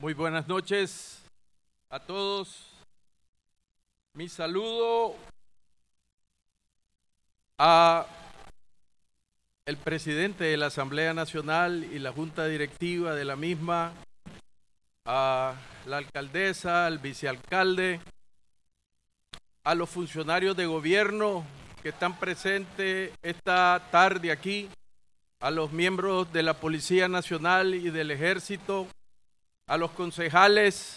Muy buenas noches a todos. Mi saludo a el presidente de la Asamblea Nacional y la Junta Directiva de la misma, a la alcaldesa, al vicealcalde, a los funcionarios de gobierno que están presentes esta tarde aquí, a los miembros de la Policía Nacional y del Ejército, a los concejales,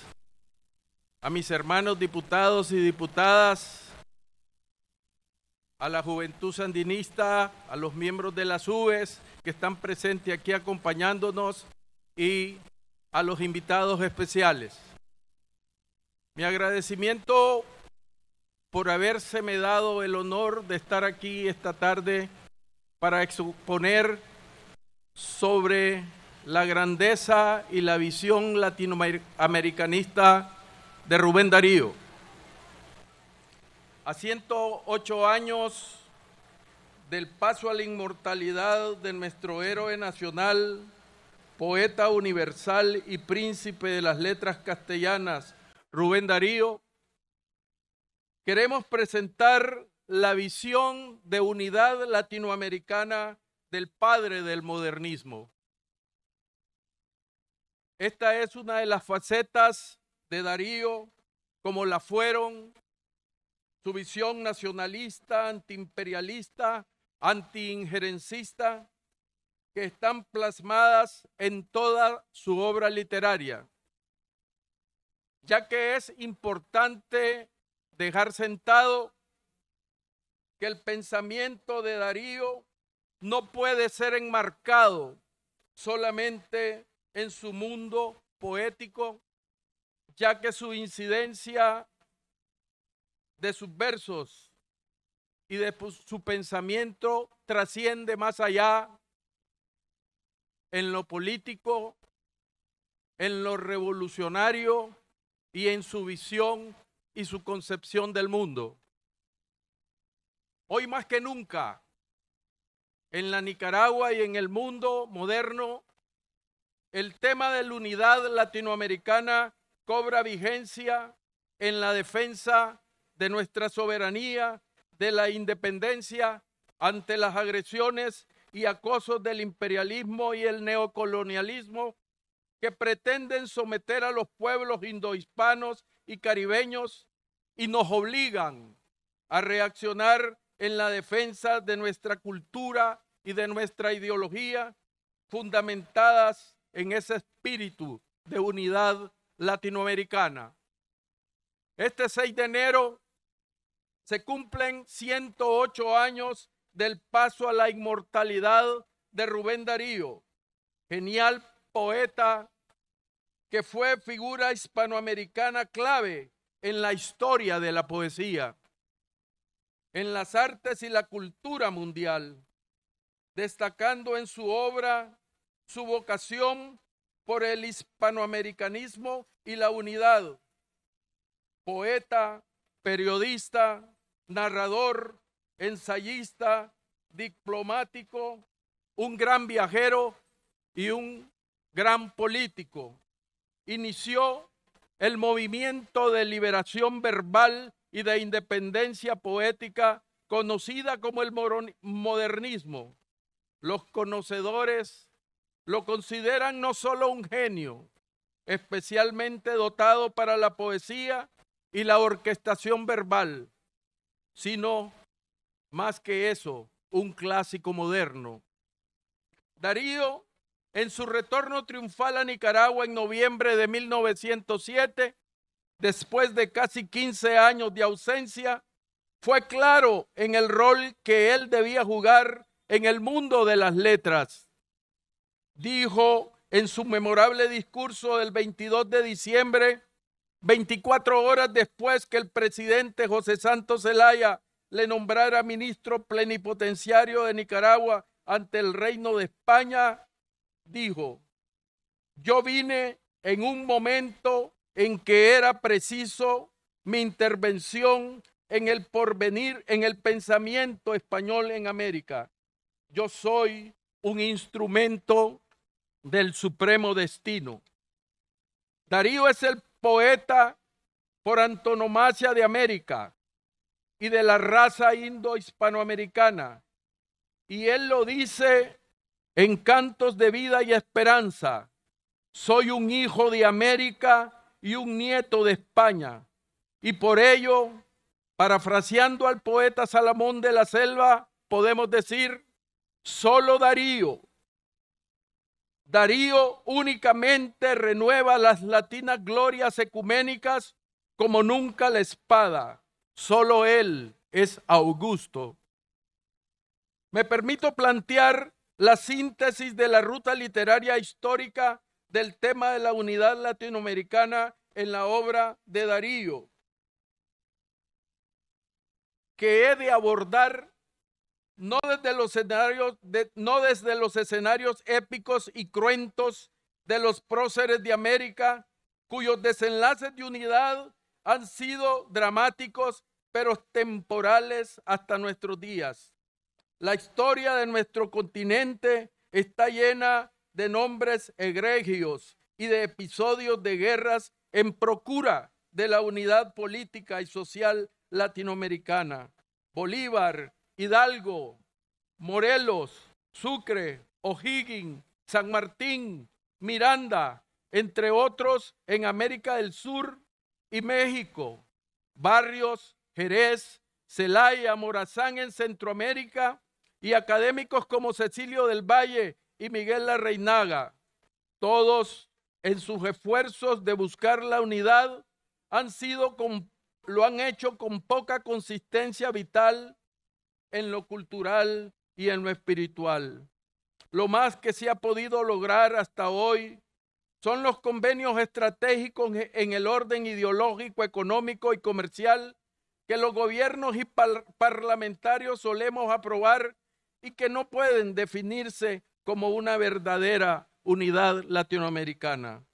a mis hermanos diputados y diputadas, a la juventud sandinista, a los miembros de las Uves que están presentes aquí acompañándonos y a los invitados especiales. Mi agradecimiento por haberse dado el honor de estar aquí esta tarde para exponer sobre la grandeza y la visión latinoamericanista de Rubén Darío. A 108 años del paso a la inmortalidad de nuestro héroe nacional, poeta universal y príncipe de las letras castellanas, Rubén Darío, queremos presentar la visión de unidad latinoamericana del padre del modernismo. Esta es una de las facetas de Darío, como la fueron su visión nacionalista, antiimperialista, antiinjerencista, que están plasmadas en toda su obra literaria, ya que es importante dejar sentado que el pensamiento de Darío no puede ser enmarcado solamente en su mundo poético, ya que su incidencia de sus versos y de su pensamiento trasciende más allá en lo político, en lo revolucionario y en su visión y su concepción del mundo. Hoy más que nunca, en la Nicaragua y en el mundo moderno, el tema de la unidad latinoamericana cobra vigencia en la defensa de nuestra soberanía, de la independencia ante las agresiones y acosos del imperialismo y el neocolonialismo que pretenden someter a los pueblos indohispanos y caribeños y nos obligan a reaccionar en la defensa de nuestra cultura y de nuestra ideología fundamentadas en ese espíritu de unidad latinoamericana. Este 6 de enero se cumplen 108 años del paso a la inmortalidad de Rubén Darío, genial poeta que fue figura hispanoamericana clave en la historia de la poesía, en las artes y la cultura mundial, destacando en su obra su vocación por el hispanoamericanismo y la unidad. Poeta, periodista, narrador, ensayista, diplomático, un gran viajero y un gran político. Inició el movimiento de liberación verbal y de independencia poética conocida como el modernismo. Los conocedores lo consideran no solo un genio, especialmente dotado para la poesía y la orquestación verbal, sino, más que eso, un clásico moderno. Darío, en su retorno triunfal a Nicaragua en noviembre de 1907, después de casi 15 años de ausencia, fue claro en el rol que él debía jugar en el mundo de las letras dijo en su memorable discurso del 22 de diciembre, 24 horas después que el presidente José Santos Zelaya le nombrara ministro plenipotenciario de Nicaragua ante el Reino de España, dijo, yo vine en un momento en que era preciso mi intervención en el porvenir, en el pensamiento español en América. Yo soy un instrumento del supremo destino. Darío es el poeta por antonomasia de América y de la raza indo-hispanoamericana. Y él lo dice en Cantos de Vida y Esperanza. Soy un hijo de América y un nieto de España. Y por ello, parafraseando al poeta Salomón de la Selva, podemos decir, solo Darío Darío únicamente renueva las latinas glorias ecuménicas como nunca la espada. Solo él es Augusto. Me permito plantear la síntesis de la ruta literaria histórica del tema de la unidad latinoamericana en la obra de Darío, que he de abordar no desde los escenarios, de, no desde los escenarios épicos y cruentos de los próceres de América, cuyos desenlaces de unidad han sido dramáticos, pero temporales hasta nuestros días. La historia de nuestro continente está llena de nombres egregios y de episodios de guerras en procura de la unidad política y social latinoamericana. Bolívar, Hidalgo, Morelos, Sucre, O'Higgins, San Martín, Miranda, entre otros en América del Sur y México, Barrios, Jerez, Celaya, Morazán en Centroamérica y académicos como Cecilio del Valle y Miguel Larreinaga. Todos en sus esfuerzos de buscar la unidad han sido con, lo han hecho con poca consistencia vital en lo cultural y en lo espiritual. Lo más que se ha podido lograr hasta hoy son los convenios estratégicos e, en el orden ideológico, económico y comercial que los gobiernos y parlamentarios solemos aprobar y que no pueden definirse como una verdadera unidad latinoamericana.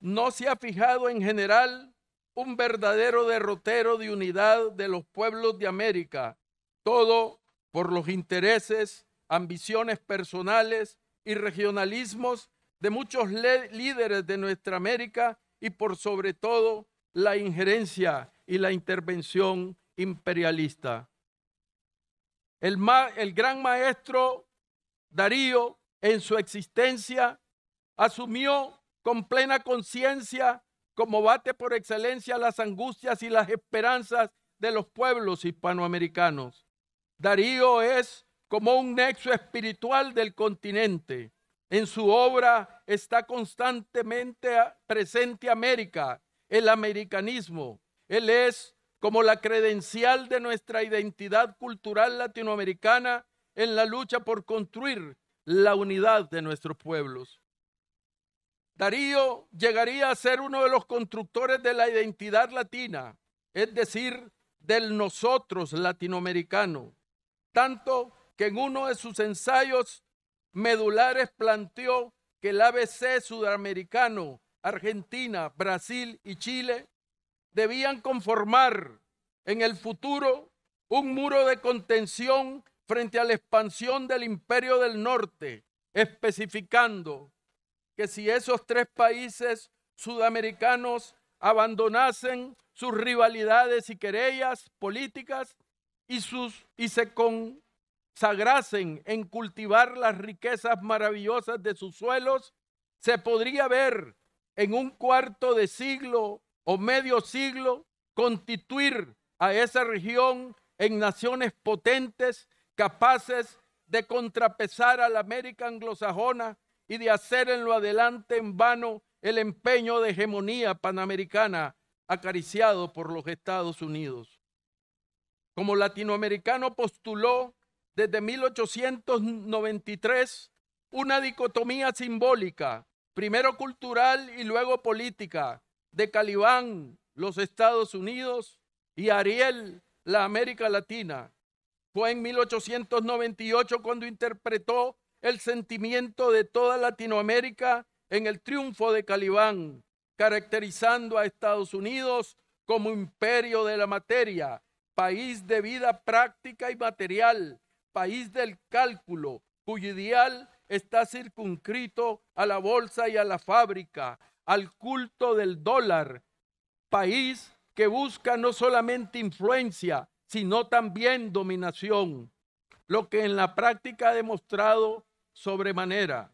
No se ha fijado en general un verdadero derrotero de unidad de los pueblos de América, todo por los intereses, ambiciones personales y regionalismos de muchos líderes de nuestra América y por sobre todo la injerencia y la intervención imperialista. El, el gran maestro Darío en su existencia asumió con plena conciencia como bate por excelencia las angustias y las esperanzas de los pueblos hispanoamericanos. Darío es como un nexo espiritual del continente. En su obra está constantemente presente América, el americanismo. Él es como la credencial de nuestra identidad cultural latinoamericana en la lucha por construir la unidad de nuestros pueblos. Darío llegaría a ser uno de los constructores de la identidad latina, es decir, del nosotros latinoamericano, tanto que en uno de sus ensayos medulares planteó que el ABC sudamericano, Argentina, Brasil y Chile debían conformar en el futuro un muro de contención frente a la expansión del imperio del norte, especificando que si esos tres países sudamericanos abandonasen sus rivalidades y querellas políticas y, sus, y se consagrasen en cultivar las riquezas maravillosas de sus suelos, se podría ver en un cuarto de siglo o medio siglo constituir a esa región en naciones potentes capaces de contrapesar a la América anglosajona y de hacer en lo adelante en vano el empeño de hegemonía panamericana acariciado por los Estados Unidos. Como latinoamericano postuló desde 1893 una dicotomía simbólica, primero cultural y luego política, de Calibán, los Estados Unidos, y Ariel, la América Latina. Fue en 1898 cuando interpretó el sentimiento de toda Latinoamérica en el triunfo de Calibán, caracterizando a Estados Unidos como imperio de la materia, país de vida práctica y material, país del cálculo, cuyo ideal está circunscrito a la bolsa y a la fábrica, al culto del dólar, país que busca no solamente influencia, sino también dominación, lo que en la práctica ha demostrado sobremanera,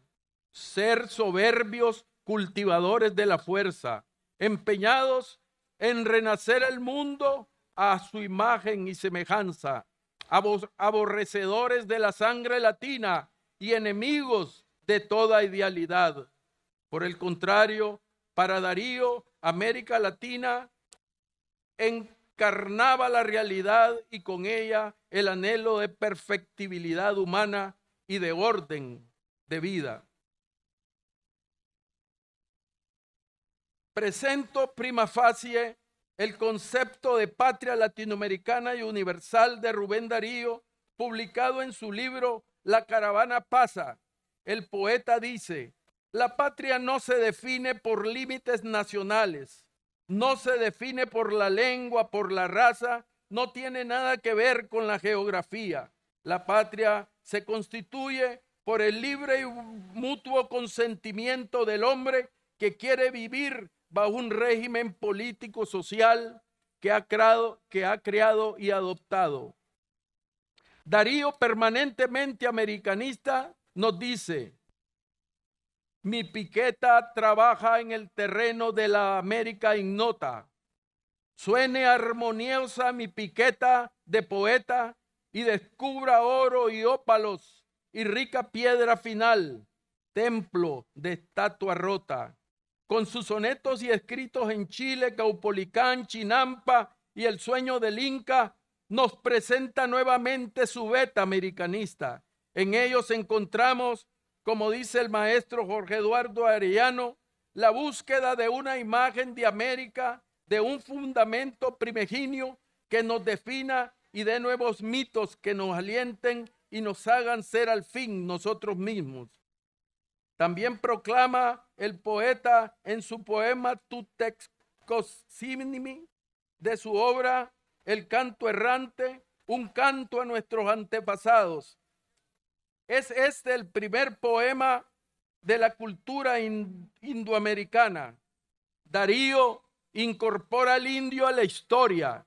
ser soberbios cultivadores de la fuerza, empeñados en renacer el mundo a su imagen y semejanza, aborrecedores de la sangre latina y enemigos de toda idealidad. Por el contrario, para Darío, América Latina encarnaba la realidad y con ella el anhelo de perfectibilidad humana y de orden de vida. Presento prima facie el concepto de patria latinoamericana y universal de Rubén Darío, publicado en su libro La caravana pasa. El poeta dice, la patria no se define por límites nacionales, no se define por la lengua, por la raza, no tiene nada que ver con la geografía. La patria se constituye por el libre y mutuo consentimiento del hombre que quiere vivir bajo un régimen político social que ha creado, que ha creado y adoptado. Darío, permanentemente americanista, nos dice, mi piqueta trabaja en el terreno de la América ignota. Suene armoniosa mi piqueta de poeta y descubra oro y ópalos y rica piedra final, templo de estatua rota, con sus sonetos y escritos en Chile, Caupolicán, Chinampa y el sueño del Inca, nos presenta nuevamente su beta americanista. En ellos encontramos, como dice el maestro Jorge Eduardo Arellano, la búsqueda de una imagen de América, de un fundamento primigenio que nos defina y de nuevos mitos que nos alienten y nos hagan ser al fin nosotros mismos. También proclama el poeta en su poema Tu de su obra El canto errante, un canto a nuestros antepasados. Es este el primer poema de la cultura indoamericana. Darío incorpora al indio a la historia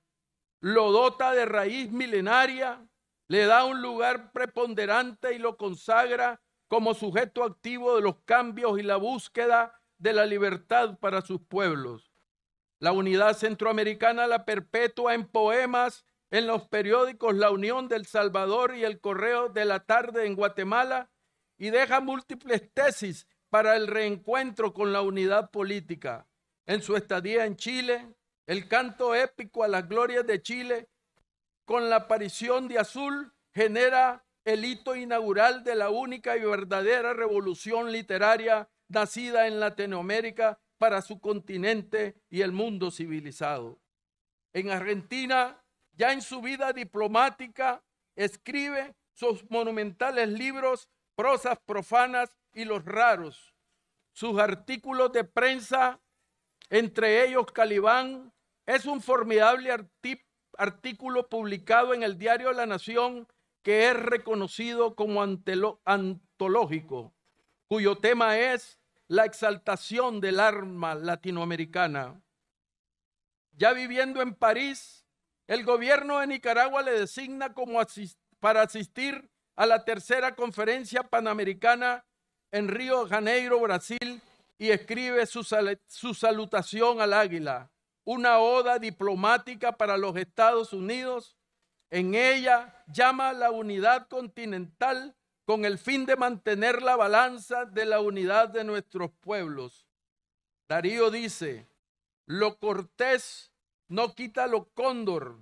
lo dota de raíz milenaria, le da un lugar preponderante y lo consagra como sujeto activo de los cambios y la búsqueda de la libertad para sus pueblos. La unidad centroamericana la perpetúa en poemas, en los periódicos La Unión del Salvador y El Correo de la Tarde en Guatemala, y deja múltiples tesis para el reencuentro con la unidad política. En su estadía en Chile, el canto épico a las glorias de Chile, con la aparición de Azul, genera el hito inaugural de la única y verdadera revolución literaria nacida en Latinoamérica para su continente y el mundo civilizado. En Argentina, ya en su vida diplomática, escribe sus monumentales libros, prosas profanas y los raros, sus artículos de prensa, entre ellos Calibán, es un formidable artículo publicado en el diario La Nación que es reconocido como antológico, cuyo tema es la exaltación del arma latinoamericana. Ya viviendo en París, el gobierno de Nicaragua le designa como para asistir a la tercera conferencia panamericana en Río Janeiro, Brasil, y escribe su salutación al águila una oda diplomática para los Estados Unidos. En ella llama a la unidad continental con el fin de mantener la balanza de la unidad de nuestros pueblos. Darío dice, lo cortés no quita lo cóndor,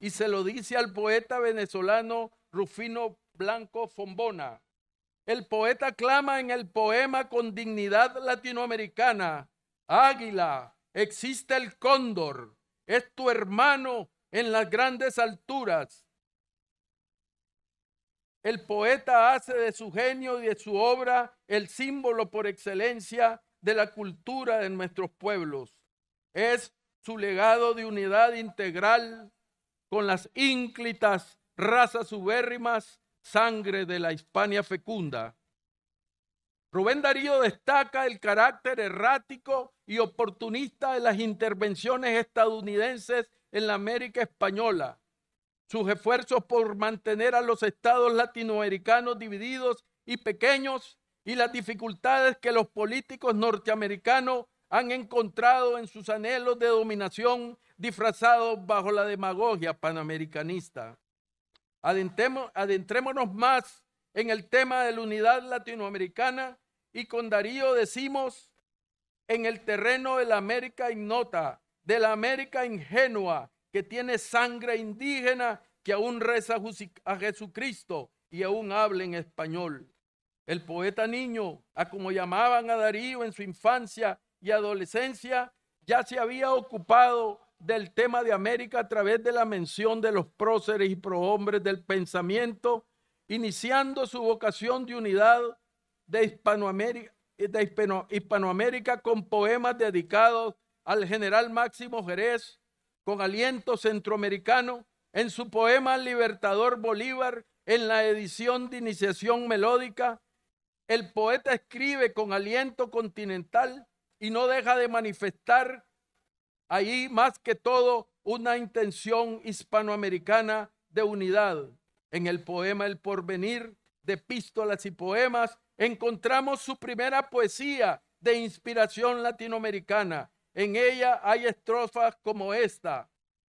y se lo dice al poeta venezolano Rufino Blanco Fombona. El poeta clama en el poema con dignidad latinoamericana, Águila, existe el cóndor, es tu hermano en las grandes alturas. El poeta hace de su genio y de su obra el símbolo por excelencia de la cultura de nuestros pueblos. Es su legado de unidad integral con las ínclitas razas subérrimas, sangre de la Hispania fecunda. Rubén Darío destaca el carácter errático y oportunista de las intervenciones estadounidenses en la América Española. Sus esfuerzos por mantener a los estados latinoamericanos divididos y pequeños y las dificultades que los políticos norteamericanos han encontrado en sus anhelos de dominación disfrazados bajo la demagogia panamericanista. adentrémonos más en el tema de la unidad latinoamericana y con Darío decimos en el terreno de la América ignota, de la América ingenua, que tiene sangre indígena, que aún reza a Jesucristo y aún habla en español. El poeta niño, a como llamaban a Darío en su infancia y adolescencia, ya se había ocupado del tema de América a través de la mención de los próceres y prohombres del pensamiento, iniciando su vocación de unidad de Hispanoamérica, de Hispanoamérica con poemas dedicados al general Máximo Jerez, con aliento centroamericano, en su poema Libertador Bolívar, en la edición de Iniciación Melódica, el poeta escribe con aliento continental y no deja de manifestar ahí más que todo una intención hispanoamericana de unidad. En el poema El Porvenir de Epístolas y Poemas encontramos su primera poesía de inspiración latinoamericana. En ella hay estrofas como esta.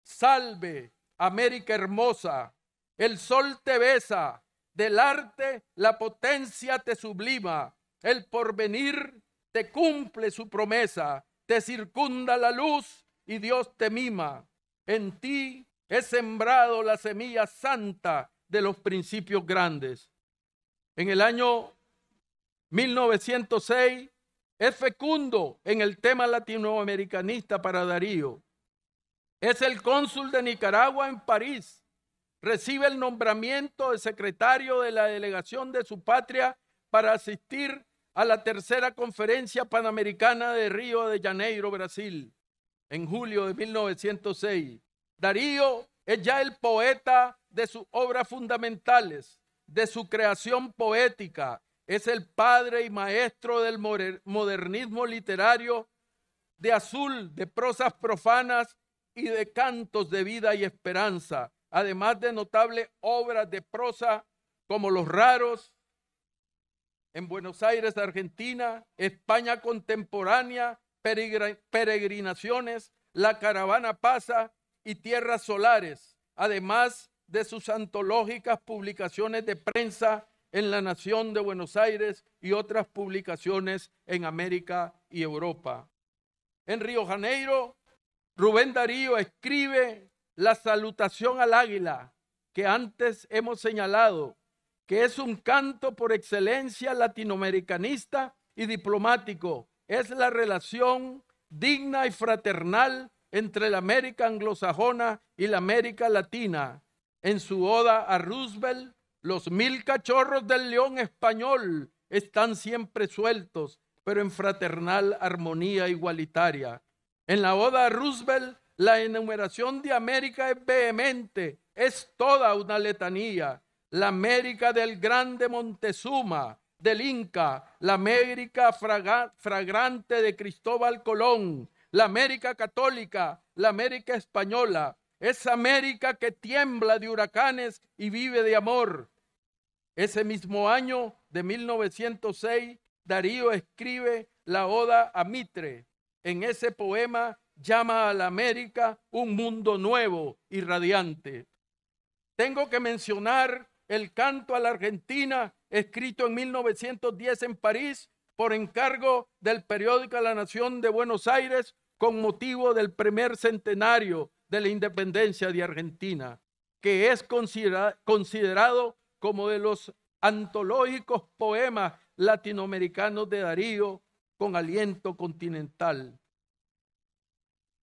Salve, América hermosa, el sol te besa, del arte la potencia te sublima, el porvenir te cumple su promesa, te circunda la luz y Dios te mima. En ti es sembrado la semilla santa de los principios grandes. En el año 1906 es fecundo en el tema latinoamericanista para Darío. Es el cónsul de Nicaragua en París. Recibe el nombramiento de secretario de la delegación de su patria para asistir a la tercera conferencia panamericana de Río de Janeiro, Brasil, en julio de 1906. Darío es ya el poeta de sus obras fundamentales, de su creación poética, es el padre y maestro del modernismo literario de azul, de prosas profanas y de cantos de vida y esperanza, además de notables obras de prosa como Los Raros, en Buenos Aires, Argentina, España contemporánea, peregrinaciones, La Caravana Pasa y Tierras Solares, además de sus antológicas publicaciones de prensa en La Nación de Buenos Aires y otras publicaciones en América y Europa. En Río Janeiro, Rubén Darío escribe la salutación al águila que antes hemos señalado, que es un canto por excelencia latinoamericanista y diplomático. Es la relación digna y fraternal entre la América anglosajona y la América latina. En su oda a Roosevelt, los mil cachorros del león español están siempre sueltos, pero en fraternal armonía igualitaria. En la Oda Roosevelt, la enumeración de América es vehemente, es toda una letanía. La América del grande Montezuma, del Inca, la América fragrante de Cristóbal Colón, la América católica, la América española, es América que tiembla de huracanes y vive de amor. Ese mismo año de 1906, Darío escribe la Oda a Mitre. En ese poema llama a la América un mundo nuevo y radiante. Tengo que mencionar el canto a la Argentina, escrito en 1910 en París por encargo del periódico La Nación de Buenos Aires con motivo del primer centenario de la independencia de Argentina, que es considerado como de los antológicos poemas latinoamericanos de Darío con aliento continental.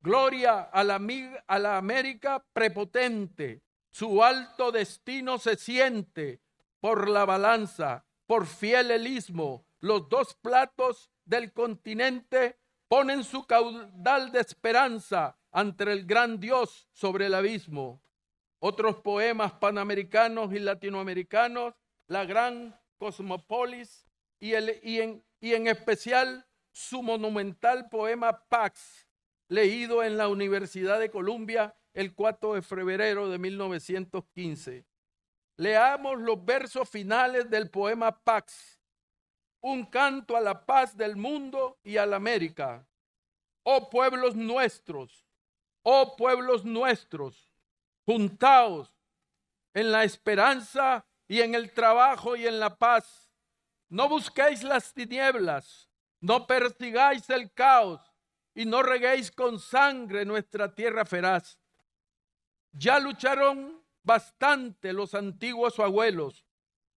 Gloria a la, América prepotente, su alto destino se siente por la balanza, por fiel elismo los dos platos del continente ponen su caudal de esperanza ante el gran Dios sobre el abismo. Otros poemas panamericanos y latinoamericanos, La Gran Cosmopolis y, el, y, en, en especial su monumental poema Pax, leído en la Universidad de Columbia el 4 de febrero de 1915. Leamos los versos finales del poema Pax, un canto a la paz del mundo y a la América. Oh pueblos nuestros, oh pueblos nuestros, juntaos en la esperanza y en el trabajo y en la paz. No busquéis las tinieblas, no persigáis el caos y no reguéis con sangre nuestra tierra feraz. Ya lucharon bastante los antiguos abuelos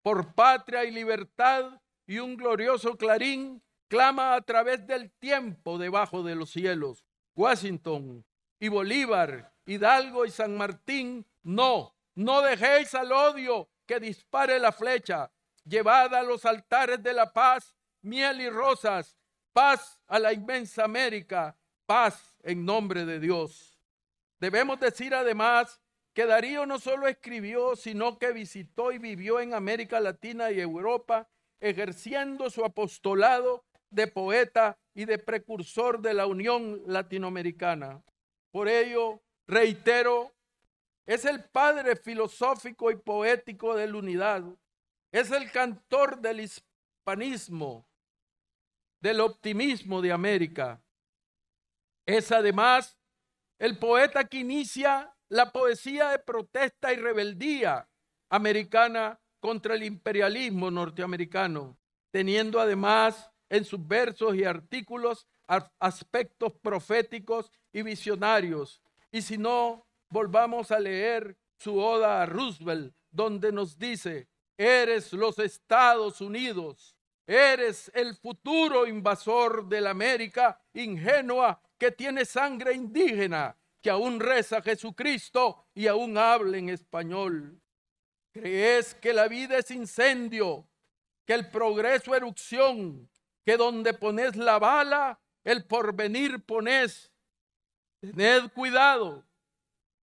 por patria y libertad y un glorioso clarín clama a través del tiempo debajo de los cielos. Washington, y Bolívar, Hidalgo y San Martín, no, no dejéis al odio que dispare la flecha. Llevad a los altares de la paz miel y rosas, paz a la inmensa América, paz en nombre de Dios. Debemos decir además que Darío no solo escribió, sino que visitó y vivió en América Latina y Europa, ejerciendo su apostolado de poeta y de precursor de la Unión Latinoamericana. Por ello, reitero, es el padre filosófico y poético de la unidad, es el cantor del hispanismo, del optimismo de América. Es además el poeta que inicia la poesía de protesta y rebeldía americana contra el imperialismo norteamericano, teniendo además en sus versos y artículos aspectos proféticos y visionarios. Y si no, volvamos a leer su oda a Roosevelt, donde nos dice, eres los Estados Unidos, eres el futuro invasor de la América ingenua que tiene sangre indígena, que aún reza Jesucristo y aún habla en español. ¿Crees que la vida es incendio, que el progreso erupción, que donde pones la bala, el porvenir pones. Tened cuidado.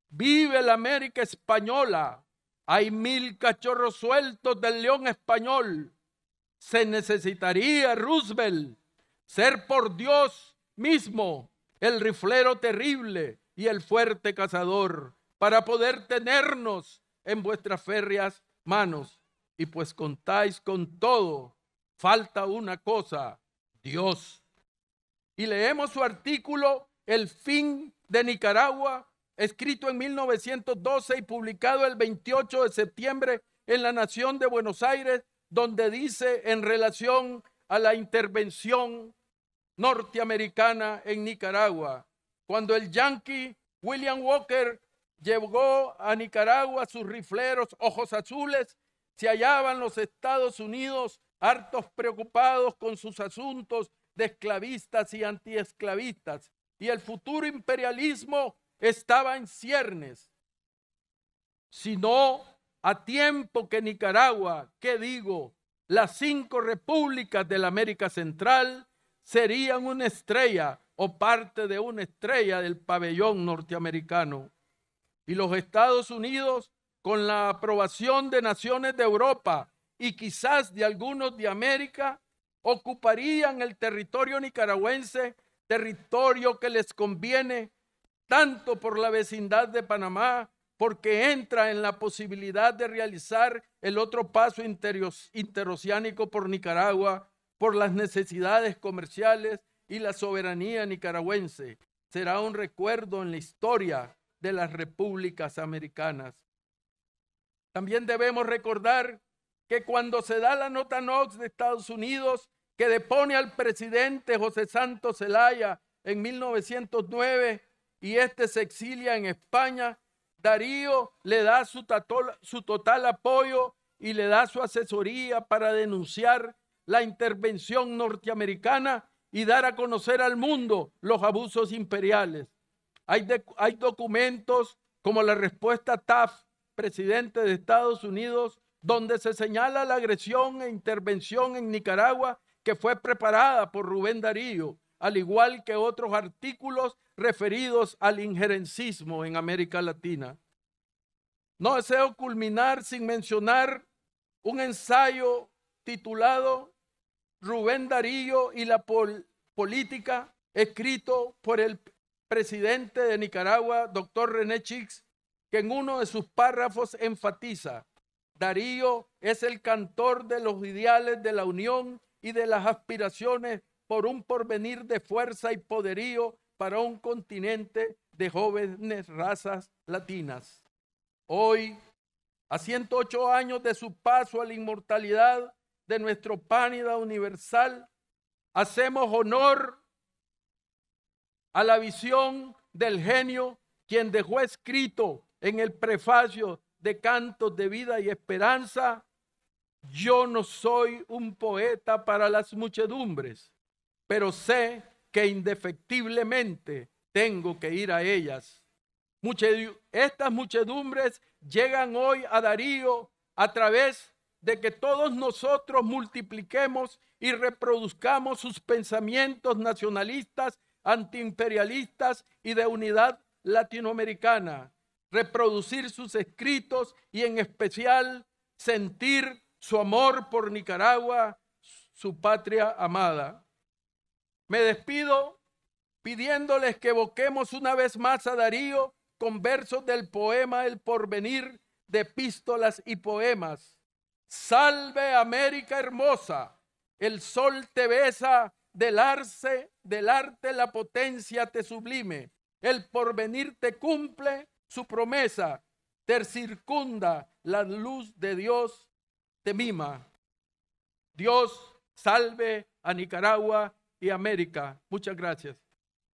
Vive la América española. Hay mil cachorros sueltos del león español. Se necesitaría Roosevelt ser por Dios mismo el riflero terrible y el fuerte cazador para poder tenernos en vuestras férreas manos. Y pues contáis con todo Falta una cosa, Dios. Y leemos su artículo El fin de Nicaragua, escrito en 1912 y publicado el 28 de septiembre en la Nación de Buenos Aires, donde dice en relación a la intervención norteamericana en Nicaragua, cuando el Yankee William Walker llegó a Nicaragua, sus rifleros, ojos azules, se hallaban los Estados Unidos hartos preocupados con sus asuntos de esclavistas y antiesclavistas, y el futuro imperialismo estaba en ciernes. Sino a tiempo que Nicaragua, que digo? Las cinco repúblicas de la América Central serían una estrella o parte de una estrella del pabellón norteamericano. Y los Estados Unidos, con la aprobación de naciones de Europa, y quizás de algunos de América ocuparían el territorio nicaragüense, territorio que les conviene tanto por la vecindad de Panamá, porque entra en la posibilidad de realizar el otro paso interoceánico por Nicaragua, por las necesidades comerciales y la soberanía nicaragüense. Será un recuerdo en la historia de las repúblicas americanas. También debemos recordar que cuando se da la nota NOX de Estados Unidos, que depone al presidente José Santos Zelaya en 1909 y este se exilia en España, Darío le da su, total apoyo y le da su asesoría para denunciar la intervención norteamericana y dar a conocer al mundo los abusos imperiales. Hay, hay documentos como la respuesta TAF, presidente de Estados Unidos, donde se señala la agresión e intervención en Nicaragua que fue preparada por Rubén Darío, al igual que otros artículos referidos al injerencismo en América Latina. No deseo culminar sin mencionar un ensayo titulado Rubén Darío y la política, escrito por el presidente de Nicaragua, doctor René Chix, que en uno de sus párrafos enfatiza Darío es el cantor de los ideales de la unión y de las aspiraciones por un porvenir de fuerza y poderío para un continente de jóvenes razas latinas. Hoy, a 108 años de su paso a la inmortalidad de nuestro pánida universal, hacemos honor a la visión del genio quien dejó escrito en el prefacio de cantos de vida y esperanza, yo no soy un poeta para las muchedumbres, pero sé que indefectiblemente tengo que ir a ellas. Estas muchedumbres llegan hoy a Darío a través de que todos nosotros multipliquemos y reproduzcamos sus pensamientos nacionalistas, antiimperialistas y de unidad latinoamericana reproducir sus escritos y en especial sentir su amor por Nicaragua, su patria amada. Me despido pidiéndoles que evoquemos una vez más a Darío con versos del poema El porvenir de epístolas y poemas. Salve América hermosa, el sol te besa, del arce, del arte la potencia te sublime, el porvenir te cumple su promesa, te circunda la luz de Dios, te mima. Dios salve a Nicaragua y América. Muchas gracias.